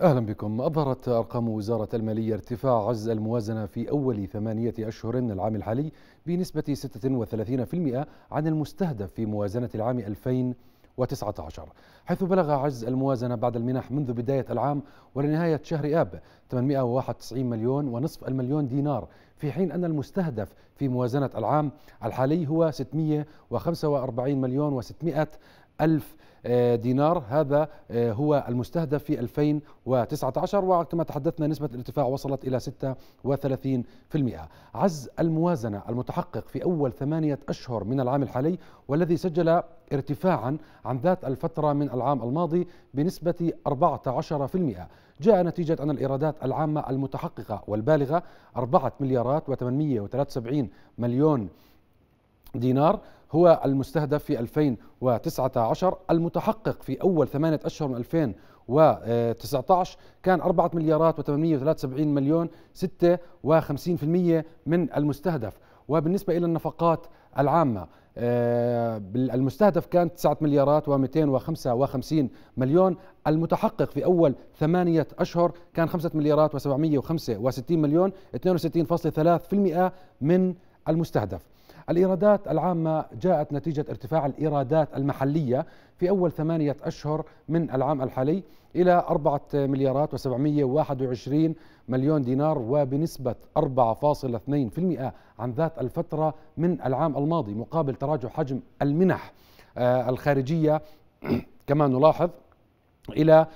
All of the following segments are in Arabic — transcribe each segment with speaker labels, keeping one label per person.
Speaker 1: أهلا بكم أظهرت أرقام وزارة المالية ارتفاع عجز الموازنة في أول ثمانية أشهر من العام الحالي بنسبة 36% عن المستهدف في موازنة العام 2019 حيث بلغ عجز الموازنة بعد المنح منذ بداية العام ولنهاية شهر آب 891 مليون ونصف المليون دينار في حين أن المستهدف في موازنة العام الحالي هو 645 مليون و600 ألف آه، دينار هذا آه، هو المستهدف في 2019 وكما تحدثنا نسبة الارتفاع وصلت إلى 36% عز الموازنة المتحقق في أول ثمانية أشهر من العام الحالي والذي سجل ارتفاعا عن ذات الفترة من العام الماضي بنسبة 14% جاء نتيجة أن الإيرادات العامة المتحققة والبالغة 4 مليارات و873 مليون دينار هو المستهدف في 2019 المتحقق في أول ثمانية أشهر من 2019 كان 4 مليارات و873 مليون 56% من المستهدف وبالنسبة إلى النفقات العامة آه، المستهدف كان 9 مليارات و255 مليون المتحقق في أول ثمانية أشهر كان 5 مليارات و765 مليون 62.3% من المستهدف الإيرادات العامة جاءت نتيجة ارتفاع الإيرادات المحلية في أول ثمانية أشهر من العام الحالي إلى 4 مليارات و721 مليون دينار وبنسبة 4.2% عن ذات الفترة من العام الماضي مقابل تراجع حجم المنح آه، الخارجية كما نلاحظ إلى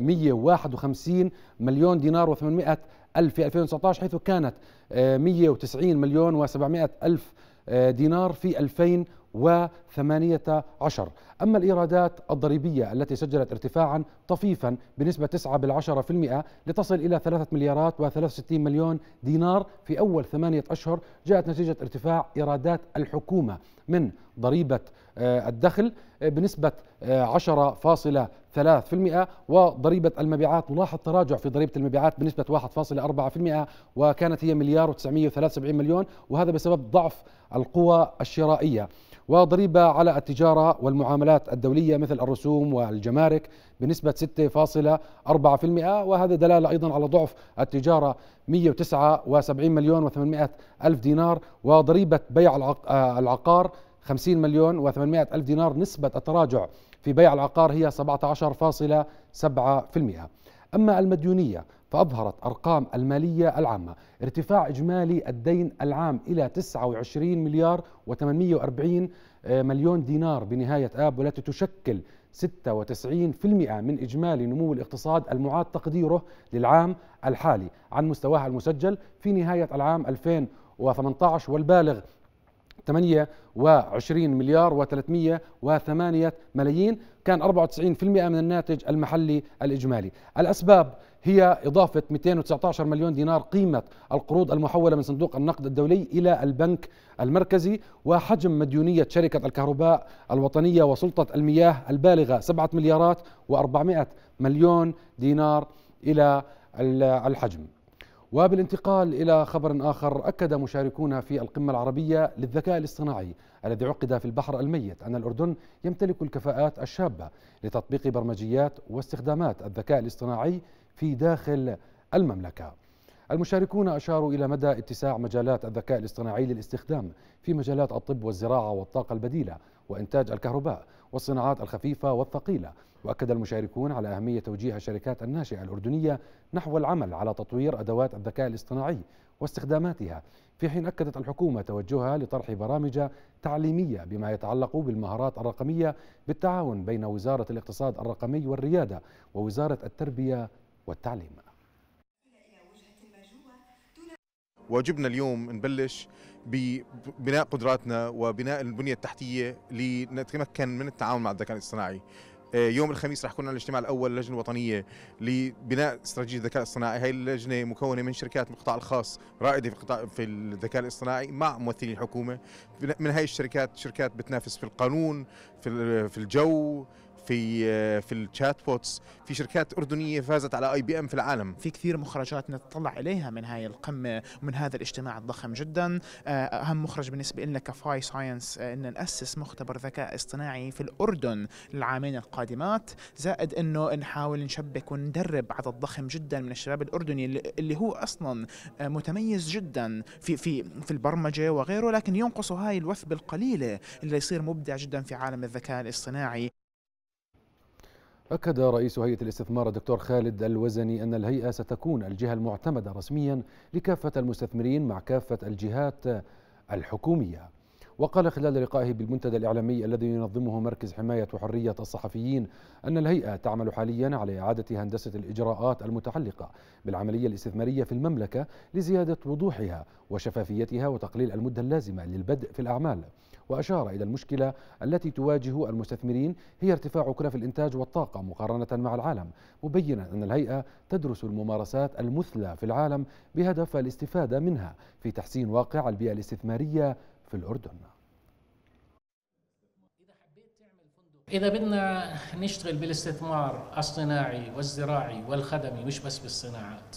Speaker 1: 151 آه، مليون دينار و800 ألف في 2019 حيث كانت 190 آه، مليون و700 ألف آه، دينار في 2018 أما الإيرادات الضريبية التي سجلت ارتفاعا طفيفا بنسبة 9 بالعشرة في المئة لتصل إلى 3 مليارات و63 مليون دينار في أول ثمانية أشهر جاءت نتيجة ارتفاع إيرادات الحكومة من ضريبة آه، الدخل بنسبة 10.3% آه، وضريبة المبيعات نلاحظ تراجع في ضريبة المبيعات بنسبة 1.4% وكانت هي مليار و973 مليون وهذا بسبب ضعف القوى الشرائية وضريبة على التجارة والمعاملات الدولية مثل الرسوم والجمارك بنسبة 6.4% وهذا دلالة أيضا على ضعف التجارة 179 مليون و800 ألف دينار وضريبة بيع آه، العقار 50 مليون و800 ألف دينار نسبة التراجع في بيع العقار هي 17.7% أما المديونية فأظهرت أرقام المالية العامة ارتفاع إجمالي الدين العام إلى 29 مليار و840 آه، مليون دينار بنهاية آب والتي تشكل 96% من إجمالي نمو الاقتصاد المعاد تقديره للعام الحالي عن مستواها المسجل في نهاية العام 2018 والبالغ 28 مليار و308 ملايين كان 94% من الناتج المحلي الإجمالي الأسباب هي إضافة 219 مليون دينار قيمة القروض المحولة من صندوق النقد الدولي إلى البنك المركزي وحجم مديونية شركة الكهرباء الوطنية وسلطة المياه البالغة 7 مليارات و400 مليون دينار إلى الحجم وبالانتقال إلى خبر آخر أكد مشاركون في القمة العربية للذكاء الاصطناعي الذي عقد في البحر الميت أن الأردن يمتلك الكفاءات الشابة لتطبيق برمجيات واستخدامات الذكاء الاصطناعي في داخل المملكة المشاركون أشاروا إلى مدى اتساع مجالات الذكاء الاصطناعي للاستخدام في مجالات الطب والزراعة والطاقة البديلة وإنتاج الكهرباء والصناعات الخفيفة والثقيلة وأكد المشاركون على أهمية توجيه الشركات الناشئة الأردنية نحو العمل على تطوير أدوات الذكاء الاصطناعي واستخداماتها في حين أكدت الحكومة توجهها لطرح برامج تعليمية بما يتعلق بالمهارات الرقمية بالتعاون بين وزارة الاقتصاد الرقمي والريادة ووزارة التربية والتعليم
Speaker 2: واجبنا اليوم نبلش ببناء قدراتنا وبناء البنيه التحتيه لنتمكن من التعاون مع الذكاء الاصطناعي آه، يوم الخميس رح يكون الاجتماع الاول لجنه الوطنيه لبناء استراتيجيه الذكاء الاصطناعي، هي اللجنه مكونه من شركات القطاع الخاص رائده في قطاع في الذكاء الاصطناعي مع ممثلي الحكومه، من هاي الشركات شركات بتنافس في القانون، في في الجو، في آه، في الشات بوتس في شركات اردنيه فازت على اي بي ام في العالم في كثير مخرجات نتطلع اليها من هاي القمه ومن هذا الاجتماع الضخم جدا آه، اهم مخرج بالنسبه لنا كفاي ساينس آه، ان ناسس مختبر ذكاء اصطناعي في الاردن العامين القادمات زائد انه نحاول نشبك وندرب عدد ضخم جدا من الشباب الاردني اللي هو اصلا متميز جدا في في في البرمجه وغيره لكن ينقصه هاي الوثبه القليله اللي يصير مبدع جدا في عالم الذكاء الاصطناعي
Speaker 1: أكد رئيس هيئة الاستثمار الدكتور خالد الوزني أن الهيئة ستكون الجهة المعتمدة رسميا لكافة المستثمرين مع كافة الجهات الحكومية وقال خلال لقائه بالمنتدى الإعلامي الذي ينظمه مركز حماية وحرية الصحفيين أن الهيئة تعمل حاليا على إعادة هندسة الإجراءات المتعلقة بالعملية الاستثمارية في المملكة لزيادة وضوحها وشفافيتها وتقليل المدة اللازمة للبدء في الأعمال وأشار إلى المشكلة التي تواجه المستثمرين هي ارتفاع كلف الإنتاج والطاقة مقارنة مع العالم مبينا أن الهيئة تدرس الممارسات المثلى في العالم بهدف الاستفادة منها في تحسين واقع البيئة الاستثمارية في الأردن
Speaker 2: إذا بدنا نشتغل بالاستثمار الصناعي والزراعي والخدمي مش بس بالصناعات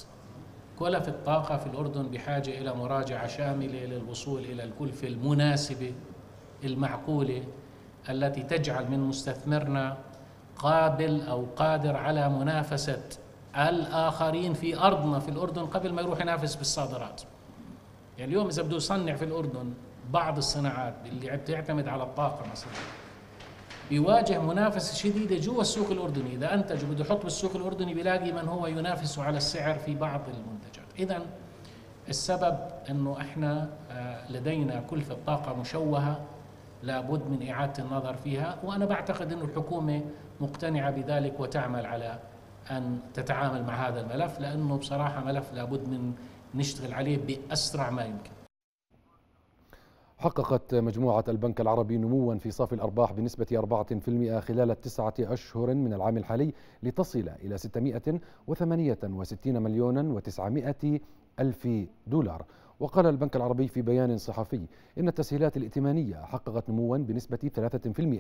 Speaker 2: كلف الطاقة في الأردن بحاجة إلى مراجعة شاملة للوصول إلى الكلفة المناسبة المعقوله التي تجعل من مستثمرنا قابل او قادر على منافسه الاخرين في ارضنا في الاردن قبل ما يروح ينافس بالصادرات. يعني اليوم اذا بده يصنع في الاردن بعض الصناعات اللي بتعتمد على الطاقه مثلا بيواجه منافسه شديده جوا السوق الاردني، اذا انتج وبده يحط بالسوق الاردني بيلاقي من هو ينافسه على السعر في بعض المنتجات، اذا السبب انه احنا آه، لدينا كلفه طاقه مشوهه لابد من إعادة النظر فيها وأنا بعتقد أن الحكومة مقتنعة بذلك وتعمل على أن تتعامل مع هذا الملف لأنه بصراحة ملف لابد من نشتغل عليه بأسرع ما يمكن
Speaker 1: حققت مجموعة البنك العربي نموا في صافي الأرباح بنسبة 4% خلال التسعة أشهر من العام الحالي لتصل إلى 668 مليون و900 ألف دولار وقال البنك العربي في بيان صحفي إن التسهيلات الائتمانية حققت نموا بنسبة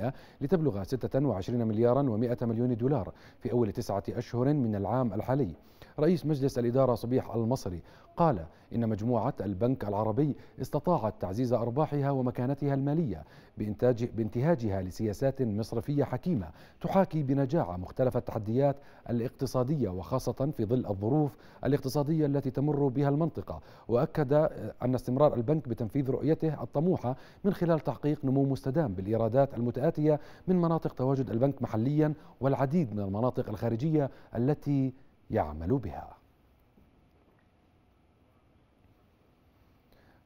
Speaker 1: 3% لتبلغ 26 مليارا و100 مليون دولار في أول تسعة أشهر من العام الحالي رئيس مجلس الإدارة صبيح المصري قال إن مجموعة البنك العربي استطاعت تعزيز أرباحها ومكانتها المالية بإنتاج بانتهاجها لسياسات مصرفية حكيمة تحاكي بنجاعة مختلف التحديات الاقتصادية وخاصة في ظل الظروف الاقتصادية التي تمر بها المنطقة وأكد أن استمرار البنك بتنفيذ رؤيته الطموحة من خلال تحقيق نمو مستدام بالإيرادات المتآتية من مناطق تواجد البنك محليا والعديد من المناطق الخارجية التي يعمل بها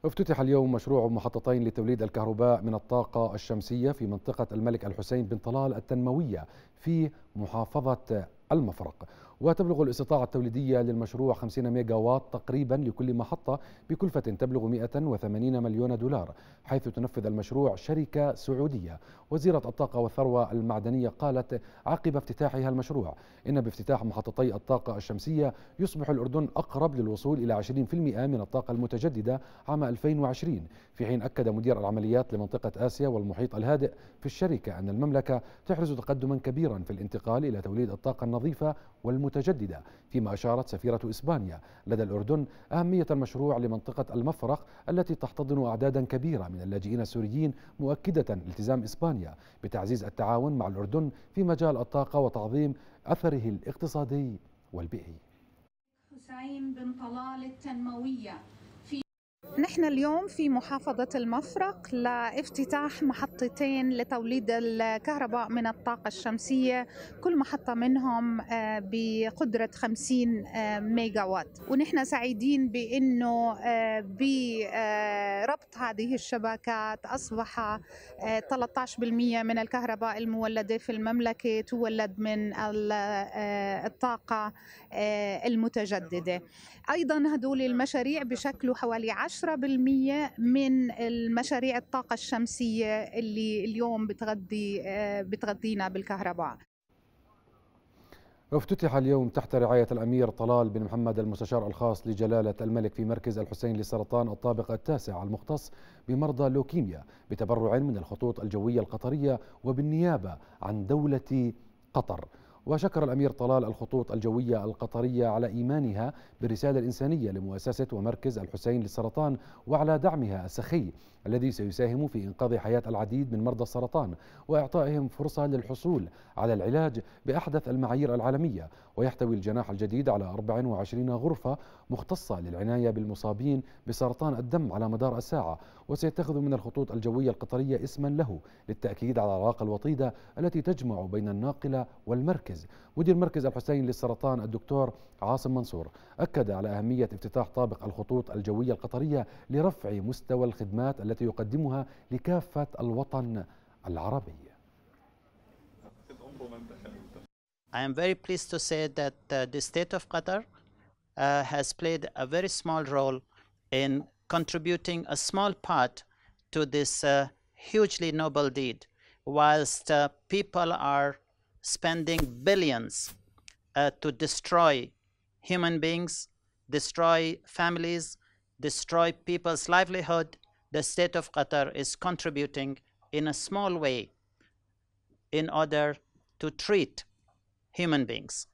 Speaker 1: افتتح اليوم مشروع محطتين لتوليد الكهرباء من الطاقة الشمسية في منطقة الملك الحسين بن طلال التنموية في محافظة المفرق وتبلغ الاستطاعة التوليدية للمشروع 50 ميجا واط تقريبا لكل محطة بكلفة تبلغ 180 مليون دولار حيث تنفذ المشروع شركة سعودية وزيرة الطاقة والثروة المعدنية قالت عقب افتتاحها المشروع إن بافتتاح محطتي الطاقة الشمسية يصبح الأردن أقرب للوصول إلى 20% من الطاقة المتجددة عام 2020 في حين أكد مدير العمليات لمنطقة آسيا والمحيط الهادئ في الشركة أن المملكة تحرز تقدما كبيرا في الانتقال إلى توليد الطاقة النظيفة والمتجددة المتجددة فيما أشارت سفيرة إسبانيا لدى الأردن أهمية المشروع لمنطقة المفرق التي تحتضن أعدادا كبيرة من اللاجئين السوريين مؤكدة التزام إسبانيا بتعزيز التعاون مع الأردن في مجال الطاقة وتعظيم أثره الاقتصادي والبيئي
Speaker 2: حسين بن طلال التنموية
Speaker 1: نحن اليوم في محافظة المفرق لافتتاح محطتين لتوليد
Speaker 2: الكهرباء من الطاقة الشمسية كل محطة منهم آه، بقدرة 50 آه، ميجا وات ونحن سعيدين بأنه آه، بربط هذه الشبكات أصبح 13% من الكهرباء المولدة في المملكة تولد من الطاقة المتجددة أيضا هدول المشاريع بشكل حوالي 10 10% من المشاريع الطاقة الشمسية اللي اليوم بتغذي
Speaker 1: آه، بتغذينا بالكهرباء افتتح اليوم تحت رعاية الأمير طلال بن محمد المستشار الخاص لجلالة الملك في مركز الحسين لسرطان الطابق التاسع المختص بمرضى لوكيميا بتبرع من الخطوط الجوية القطرية وبالنيابة عن دولة قطر وشكر الأمير طلال الخطوط الجوية القطرية على إيمانها بالرسالة الإنسانية لمؤسسة ومركز الحسين للسرطان وعلى دعمها السخي الذي سيساهم في إنقاذ حياة العديد من مرضى السرطان وإعطائهم فرصة للحصول على العلاج بأحدث المعايير العالمية ويحتوي الجناح الجديد على 24 غرفة مختصة للعناية بالمصابين بسرطان الدم على مدار الساعة وسيتخذ من الخطوط الجوية القطرية اسما له للتأكيد على العلاقة الوطيدة التي تجمع بين الناقلة والمركز المركز مدير مركز الحسين للسرطان الدكتور عاصم منصور أكد على أهمية افتتاح طابق الخطوط الجوية القطرية لرفع مستوى الخدمات التي يقدمها لكافة الوطن العربي
Speaker 2: I am very pleased to say that uh, the state of Qatar uh, has played a very small role in contributing a small part to this uh, hugely noble deed, whilst uh, people are spending billions uh, to destroy human beings, destroy families, destroy people's livelihood, the state of Qatar is contributing in a small way in order to treat human beings.